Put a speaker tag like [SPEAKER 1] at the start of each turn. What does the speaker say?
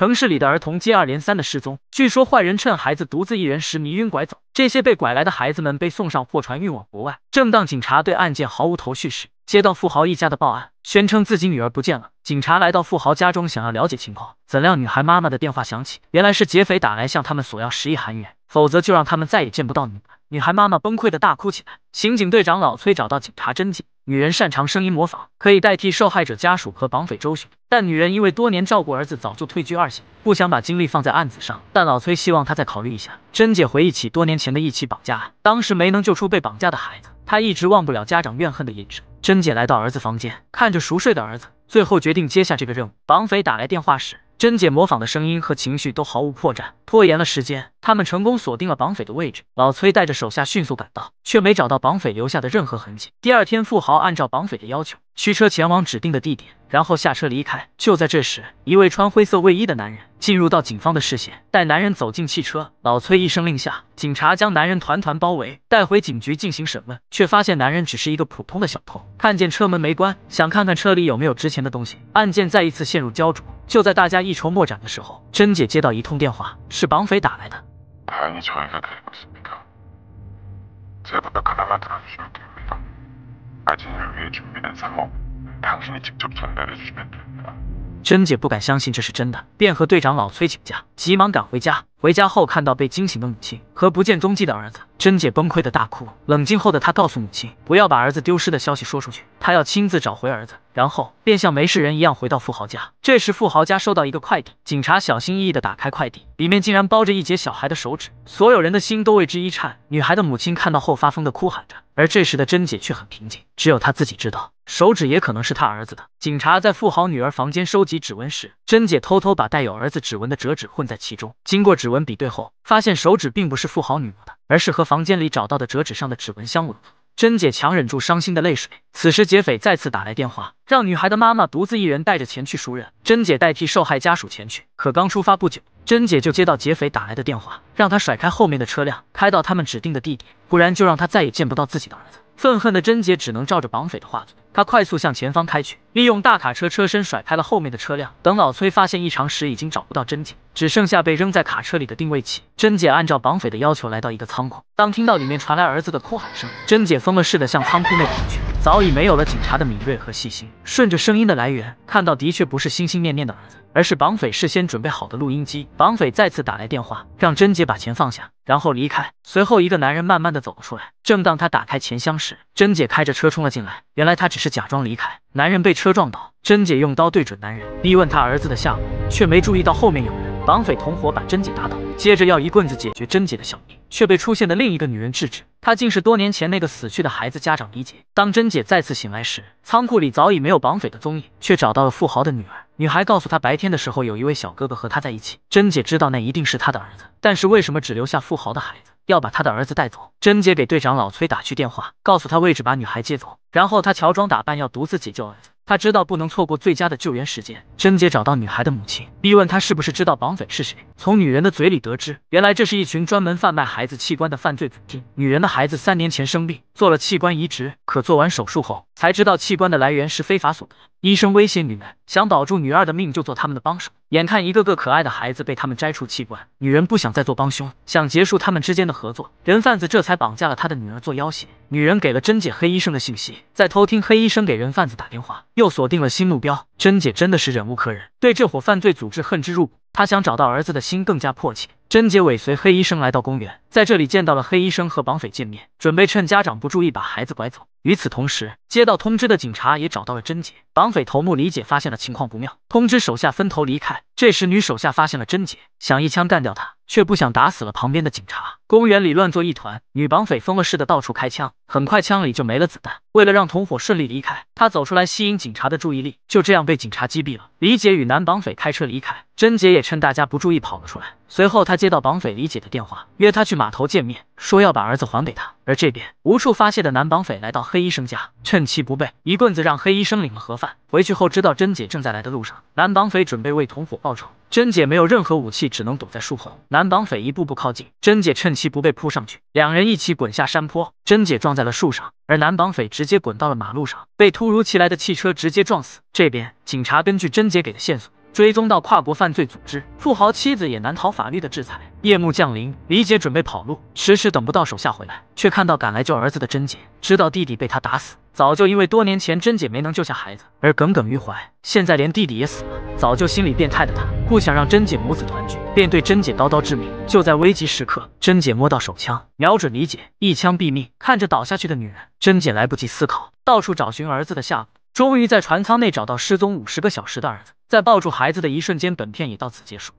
[SPEAKER 1] 城市里的儿童接二连三的失踪，据说坏人趁孩子独自一人时迷晕拐走。这些被拐来的孩子们被送上货船运往国外。正当警察对案件毫无头绪时，接到富豪一家的报案，宣称自己女儿不见了。警察来到富豪家中，想要了解情况，怎料女孩妈妈的电话响起，原来是劫匪打来向他们索要十亿韩元，否则就让他们再也见不到女儿。女孩妈妈崩溃的大哭起来。刑警队长老崔找到警察真迹。女人擅长声音模仿，可以代替受害者家属和绑匪周旋。但女人因为多年照顾儿子，早就退居二线，不想把精力放在案子上。但老崔希望她再考虑一下。珍姐回忆起多年前的一起绑架案，当时没能救出被绑架的孩子，她一直忘不了家长怨恨的眼神。珍姐来到儿子房间，看着熟睡的儿子，最后决定接下这个任务。绑匪打来电话时。甄姐模仿的声音和情绪都毫无破绽，拖延了时间。他们成功锁定了绑匪的位置，老崔带着手下迅速赶到，却没找到绑匪留下的任何痕迹。第二天，富豪按照绑匪的要求。驱车前往指定的地点，然后下车离开。就在这时，一位穿灰色卫衣的男人进入到警方的视线。待男人走进汽车，老崔一声令下，警察将男人团团包围，带回警局进行审问，却发现男人只是一个普通的小偷。看见车门没关，想看看车里有没有值钱的东西。案件再一次陷入焦灼。就在大家一筹莫展的时候，甄姐接到一通电话，是绑匪打来的。珍姐不敢相信这是真的，便和队长老崔请假，急忙赶回家。回家后看到被惊醒的母亲和不见踪迹的儿子，珍姐崩溃的大哭。冷静后的她告诉母亲不要把儿子丢失的消息说出去，她要亲自找回儿子。然后便像没事人一样回到富豪家。这时富豪家收到一个快递，警察小心翼翼的打开快递，里面竟然包着一截小孩的手指，所有人的心都为之一颤。女孩的母亲看到后发疯的哭喊着，而这时的珍姐却很平静，只有她自己知道。手指也可能是他儿子的。警察在富豪女儿房间收集指纹时，珍姐偷偷把带有儿子指纹的折纸混在其中。经过指纹比对后，发现手指并不是富豪女儿的，而是和房间里找到的折纸上的指纹相合。珍姐强忍住伤心的泪水。此时，劫匪再次打来电话，让女孩的妈妈独自一人带着钱去赎人。珍姐代替受害家属前去，可刚出发不久，珍姐就接到劫匪打来的电话，让她甩开后面的车辆，开到他们指定的地点，不然就让她再也见不到自己的儿子。愤恨的贞姐只能照着绑匪的话做，她快速向前方开去，利用大卡车车身甩开了后面的车辆。等老崔发现异常时，已经找不到贞姐，只剩下被扔在卡车里的定位器。贞姐按照绑匪的要求来到一个仓库，当听到里面传来儿子的哭喊声，贞姐疯了似的向仓库内跑去。早已没有了警察的敏锐和细心，顺着声音的来源，看到的确不是心心念念的儿子，而是绑匪事先准备好的录音机。绑匪再次打来电话，让贞姐把钱放下，然后离开。随后，一个男人慢慢的走了出来。正当他打开钱箱时，贞姐开着车冲了进来。原来他只是假装离开，男人被车撞倒，贞姐用刀对准男人，逼问他儿子的下落，却没注意到后面有人。绑匪同伙把贞姐打倒，接着要一棍子解决贞姐的小命，却被出现的另一个女人制止。她竟是多年前那个死去的孩子家长李姐。当甄姐再次醒来时，仓库里早已没有绑匪的踪影，却找到了富豪的女儿。女孩告诉她，白天的时候有一位小哥哥和她在一起。甄姐知道那一定是她的儿子，但是为什么只留下富豪的孩子，要把他的儿子带走？甄姐给队长老崔打去电话，告诉他位置，把女孩接走。然后她乔装打扮，要独自解救儿子。他知道不能错过最佳的救援时间。贞姐找到女孩的母亲，逼问她是不是知道绑匪是谁。从女人的嘴里得知，原来这是一群专门贩卖孩子器官的犯罪组织。女人的孩子三年前生病，做了器官移植。可做完手术后，才知道器官的来源是非法所得。医生威胁女人，想保住女二的命就做他们的帮手。眼看一个个可爱的孩子被他们摘除器官，女人不想再做帮凶，想结束他们之间的合作。人贩子这才绑架了他的女儿做要挟。女人给了珍姐黑医生的信息，在偷听黑医生给人贩子打电话，又锁定了新目标。珍姐真的是忍无可忍，对这伙犯罪组织恨之入骨。他想找到儿子的心更加迫切。贞洁尾随黑医生来到公园，在这里见到了黑医生和绑匪见面，准备趁家长不注意把孩子拐走。与此同时，接到通知的警察也找到了贞洁。绑匪头目李姐发现了情况不妙，通知手下分头离开。这时女手下发现了珍姐，想一枪干掉她，却不想打死了旁边的警察。公园里乱作一团，女绑匪疯了似的到处开枪，很快枪里就没了子弹。为了让同伙顺利离开，她走出来吸引警察的注意力，就这样被警察击毙了。李姐与男绑匪开车离开，珍姐也趁大家不注意跑了出来。随后，他接到绑匪李姐的电话，约他去码头见面，说要把儿子还给他。而这边无处发泄的男绑匪来到黑医生家，趁其不备，一棍子让黑医生领了盒饭。回去后，知道甄姐正在来的路上，男绑匪准备为同伙报仇。甄姐没有任何武器，只能躲在树后。男绑匪一步步靠近，甄姐趁其不备扑上去，两人一起滚下山坡。甄姐撞在了树上，而男绑匪直接滚到了马路上，被突如其来的汽车直接撞死。这边警察根据甄姐给的线索。追踪到跨国犯罪组织，富豪妻子也难逃法律的制裁。夜幕降临，李姐准备跑路，迟迟等不到手下回来，却看到赶来救儿子的甄姐，知道弟弟被他打死，早就因为多年前甄姐没能救下孩子而耿耿于怀，现在连弟弟也死了，早就心理变态的他不想让甄姐母子团聚，便对甄姐刀刀致命。就在危急时刻，甄姐摸到手枪，瞄准李姐一枪毙命。看着倒下去的女人，甄姐来不及思考，到处找寻儿子的下落。终于在船舱内找到失踪五十个小时的儿子，在抱住孩子的一瞬间，本片也到此结束。